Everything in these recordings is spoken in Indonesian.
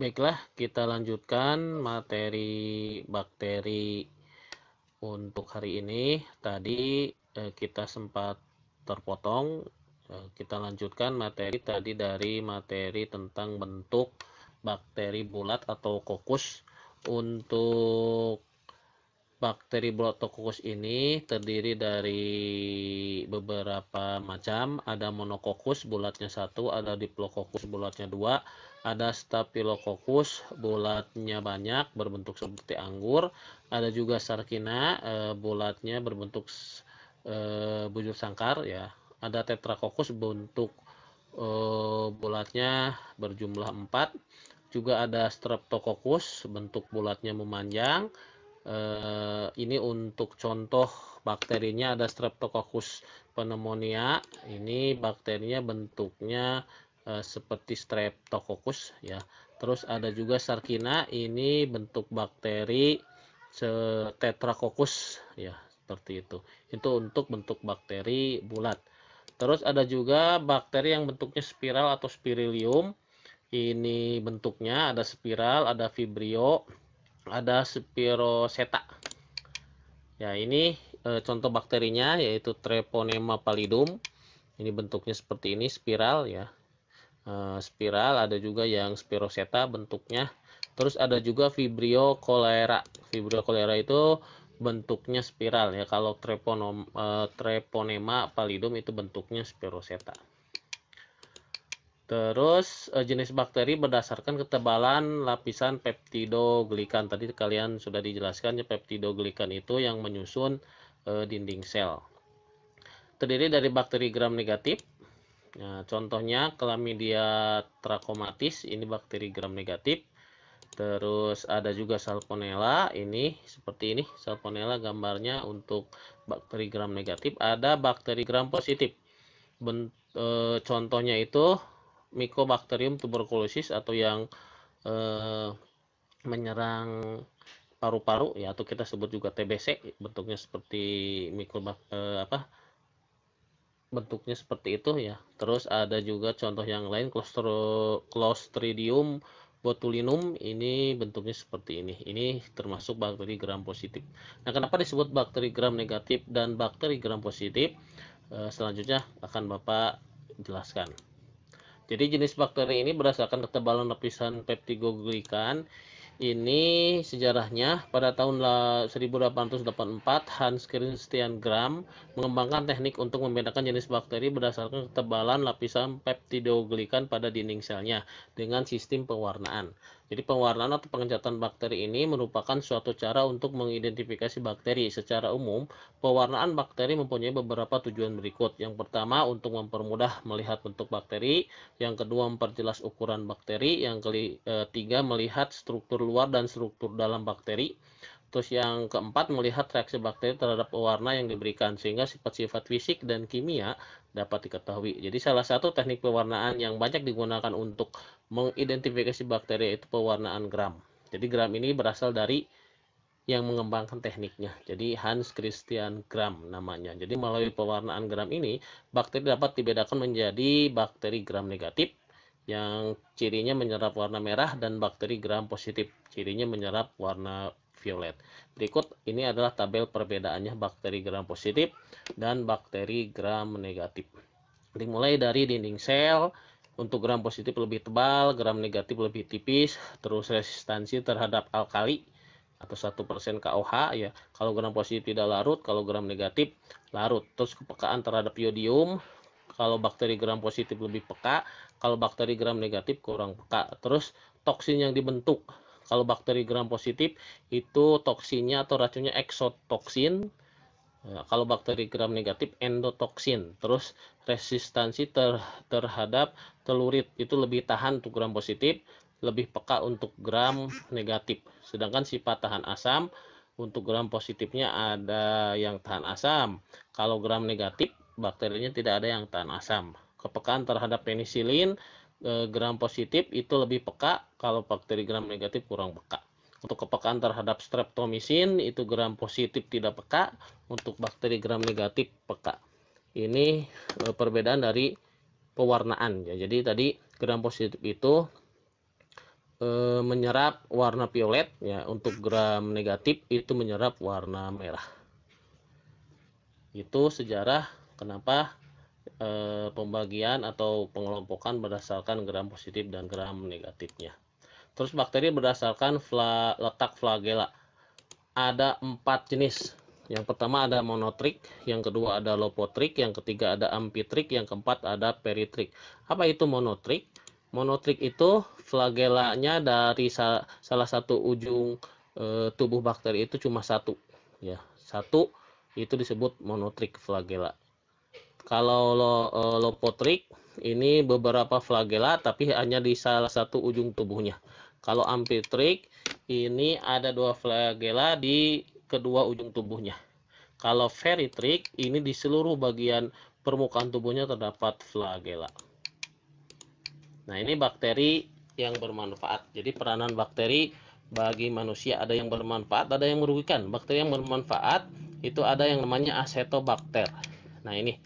Baiklah, kita lanjutkan materi bakteri untuk hari ini. Tadi eh, kita sempat terpotong. Eh, kita lanjutkan materi tadi dari materi tentang bentuk bakteri bulat atau kokus. Untuk bakteri Blotococcus ini terdiri dari beberapa macam. Ada monokokus bulatnya satu, ada diplokokus bulatnya dua, ada staphylococcus bulatnya banyak berbentuk seperti anggur, ada juga sarkina eh, bulatnya berbentuk eh, bujur sangkar ya. Ada tetrakokus bentuk eh, bulatnya berjumlah empat, Juga ada streptokokus bentuk bulatnya memanjang Eh, ini untuk contoh bakterinya ada Streptococcus pneumonia. Ini bakterinya bentuknya eh, seperti Streptococcus ya. Terus ada juga Sarkina, ini bentuk bakteri Tetracoccus ya, seperti itu. Itu untuk bentuk bakteri bulat. Terus ada juga bakteri yang bentuknya spiral atau spirilium. Ini bentuknya ada spiral, ada vibrio, ada Spiroseta. Ya, ini e, contoh bakterinya yaitu Treponema pallidum. Ini bentuknya seperti ini, spiral ya. E, spiral ada juga yang Spiroseta bentuknya. Terus ada juga Vibrio cholera. Vibrio cholera itu bentuknya spiral ya. Kalau eh, Treponema pallidum itu bentuknya Spiroseta. Terus eh, jenis bakteri berdasarkan ketebalan lapisan peptidoglikan. Tadi kalian sudah dijelaskan ya peptidoglikan itu yang menyusun e, dinding sel. Terdiri dari bakteri gram negatif. Nah, contohnya Chlamydia trachomatis ini bakteri gram negatif. Terus ada juga salmonella ini seperti ini salmonella gambarnya untuk bakteri gram negatif. Ada bakteri gram positif. Bent, eh, contohnya itu Mycobacterium tuberculosis atau yang eh, menyerang paru-paru ya atau kita sebut juga TBC bentuknya seperti mikrobak eh, apa bentuknya seperti itu ya. Terus ada juga contoh yang lain Clostridium botulinum ini bentuknya seperti ini. Ini termasuk bakteri gram positif. Nah, kenapa disebut bakteri gram negatif dan bakteri gram positif? Eh, selanjutnya akan Bapak jelaskan. Jadi jenis bakteri ini berdasarkan ketebalan lapisan peptidoglikan ini sejarahnya pada tahun 1884 Hans Christian Gram mengembangkan teknik untuk membedakan jenis bakteri berdasarkan ketebalan lapisan peptidoglikan pada dinding selnya dengan sistem pewarnaan. Jadi pewarnaan atau pengecatan bakteri ini merupakan suatu cara untuk mengidentifikasi bakteri. Secara umum, pewarnaan bakteri mempunyai beberapa tujuan berikut. Yang pertama, untuk mempermudah melihat bentuk bakteri. Yang kedua, memperjelas ukuran bakteri. Yang ketiga, eh, melihat struktur luar dan struktur dalam bakteri. Terus yang keempat, melihat reaksi bakteri terhadap pewarna yang diberikan sehingga sifat-sifat fisik dan kimia dapat diketahui. Jadi salah satu teknik pewarnaan yang banyak digunakan untuk mengidentifikasi bakteri itu pewarnaan gram. Jadi gram ini berasal dari yang mengembangkan tekniknya. Jadi Hans Christian Gram namanya. Jadi melalui pewarnaan gram ini, bakteri dapat dibedakan menjadi bakteri gram negatif yang cirinya menyerap warna merah dan bakteri gram positif, cirinya menyerap warna violet. Berikut ini adalah tabel perbedaannya bakteri gram positif dan bakteri gram negatif. Dimulai dari dinding sel, untuk gram positif lebih tebal, gram negatif lebih tipis, terus resistansi terhadap alkali atau satu persen KOH ya. Kalau gram positif tidak larut, kalau gram negatif larut. Terus kepekaan terhadap yodium, kalau bakteri gram positif lebih peka, kalau bakteri gram negatif kurang peka. Terus toksin yang dibentuk kalau bakteri gram positif itu toksinnya atau racunnya eksotoksin. Nah, kalau bakteri gram negatif endotoksin. Terus resistansi ter terhadap telurit itu lebih tahan untuk gram positif, lebih peka untuk gram negatif. Sedangkan sifat tahan asam untuk gram positifnya ada yang tahan asam. Kalau gram negatif bakterinya tidak ada yang tahan asam. Kepekaan terhadap penisilin Eh, gram positif itu lebih peka, kalau bakteri gram negatif kurang peka. Untuk kepekaan terhadap streptomisin itu gram positif tidak peka, untuk bakteri gram negatif peka. Ini eh, perbedaan dari pewarnaan ya. Jadi tadi gram positif itu e, menyerap warna violet ya, untuk gram negatif itu menyerap warna merah. Itu sejarah kenapa e, pembagian atau pengelompokan berdasarkan gram positif dan gram negatifnya. Terus bakteri berdasarkan fla, letak flagela. Ada empat jenis. Yang pertama ada monotrik, yang kedua ada lopotrik, yang ketiga ada ampitrik, yang keempat ada peritrik. Apa itu monotrik? Monotrik itu flagelanya dari sa salah satu ujung e, tubuh bakteri itu cuma satu, ya satu itu disebut monotrik flagela. Kalau lo eh, lo potrik ini beberapa flagela tapi hanya di salah satu ujung tubuhnya. Kalau amphitrix ini ada dua flagela di kedua ujung tubuhnya. Kalau feritrik ini di seluruh bagian permukaan tubuhnya terdapat flagela. Nah, ini bakteri yang bermanfaat. Jadi peranan bakteri bagi manusia ada yang bermanfaat, ada yang merugikan. Bakteri yang bermanfaat itu ada yang namanya asetobakter. Nah, ini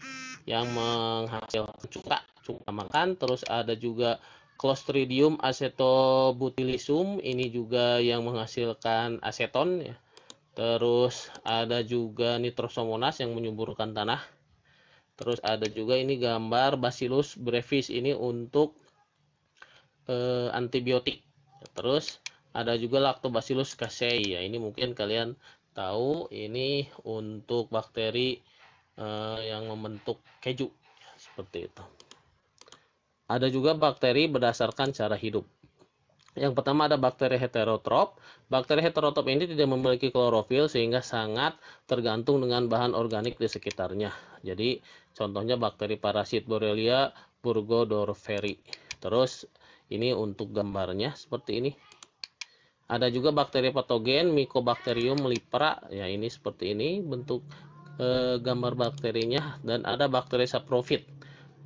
yang menghasilkan cuka cuka makan terus ada juga Clostridium acetobutylicum, ini juga yang menghasilkan aseton ya. Terus ada juga nitrosomonas yang menyuburkan tanah. Terus ada juga ini gambar Bacillus brevis ini untuk eh, antibiotik. Terus ada juga Lactobacillus casei ya. Ini mungkin kalian tahu ini untuk bakteri Eh, yang membentuk keju ya, seperti itu. Ada juga bakteri berdasarkan cara hidup. Yang pertama ada bakteri heterotrop. Bakteri heterotrop ini tidak memiliki klorofil sehingga sangat tergantung dengan bahan organik di sekitarnya. Jadi contohnya bakteri parasit Borrelia burgdorferi. Terus ini untuk gambarnya seperti ini. Ada juga bakteri patogen Mycobacterium lipra. Ya ini seperti ini bentuk e, gambar bakterinya dan ada bakteri saprofit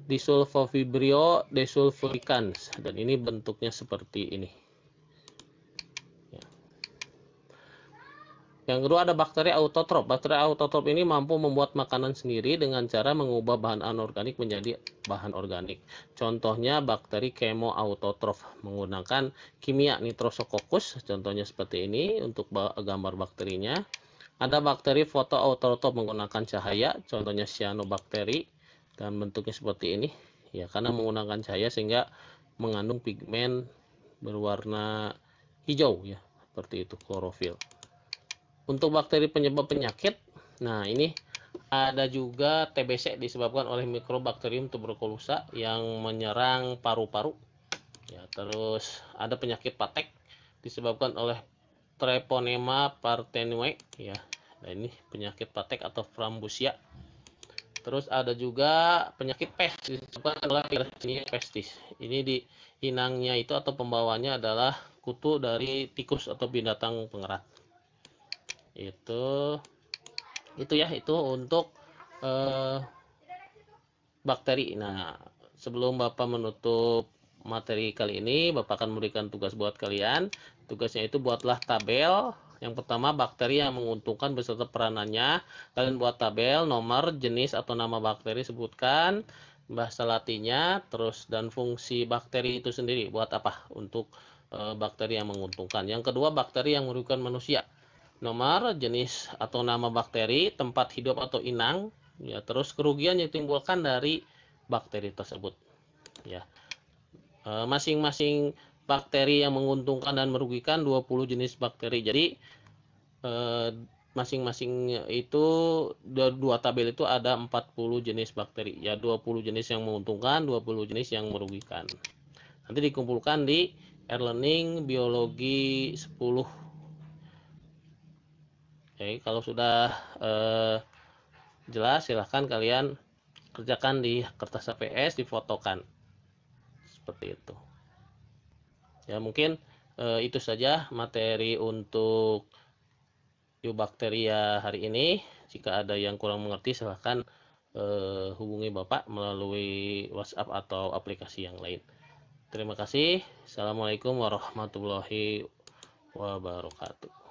disulfovibrio desulfuricans dan ini bentuknya seperti ini ya. Yang kedua ada bakteri autotrop. Bakteri autotrop ini mampu membuat makanan sendiri dengan cara mengubah bahan anorganik menjadi bahan organik. Contohnya bakteri kemo autotrof menggunakan kimia nitrosokokus. Contohnya seperti ini untuk gambar bakterinya. Ada bakteri fotoautotrof menggunakan cahaya, contohnya cyanobakteri dan bentuknya seperti ini. Ya, karena menggunakan cahaya sehingga mengandung pigmen berwarna hijau ya, seperti itu klorofil. Untuk bakteri penyebab penyakit, nah ini ada juga TBC disebabkan oleh mikrobakterium tuberkulosa yang menyerang paru-paru. Ya, terus ada penyakit patek disebabkan oleh Treponema partenue ya. Nah, ini penyakit patek atau frambusia. Terus ada juga penyakit pestis, pestis. Ini di inangnya itu atau pembawanya adalah kutu dari tikus atau binatang pengerat. Itu itu ya, itu untuk eh, bakteri. Nah, sebelum Bapak menutup materi kali ini Bapak akan memberikan tugas buat kalian. Tugasnya itu buatlah tabel. Yang pertama bakteri yang menguntungkan beserta peranannya. Kalian buat tabel, nomor, jenis atau nama bakteri sebutkan, bahasa latinnya, terus dan fungsi bakteri itu sendiri buat apa? Untuk e, bakteri yang menguntungkan. Yang kedua bakteri yang merugikan manusia. Nomor, jenis atau nama bakteri, tempat hidup atau inang, ya terus kerugian yang ditimbulkan dari bakteri tersebut. Ya. Eh, masing-masing bakteri yang menguntungkan dan merugikan 20 jenis bakteri. Jadi eh, masing-masing itu dua tabel itu ada 40 jenis bakteri. Ya 20 jenis yang menguntungkan, 20 jenis yang merugikan. Nanti dikumpulkan di e Learning Biologi 10. Oke, kalau sudah eh, jelas silahkan kalian kerjakan di kertas APS difotokan seperti itu ya mungkin e, itu saja materi untuk bakteria hari ini jika ada yang kurang mengerti silahkan e, hubungi bapak melalui WhatsApp atau aplikasi yang lain terima kasih assalamualaikum warahmatullahi wabarakatuh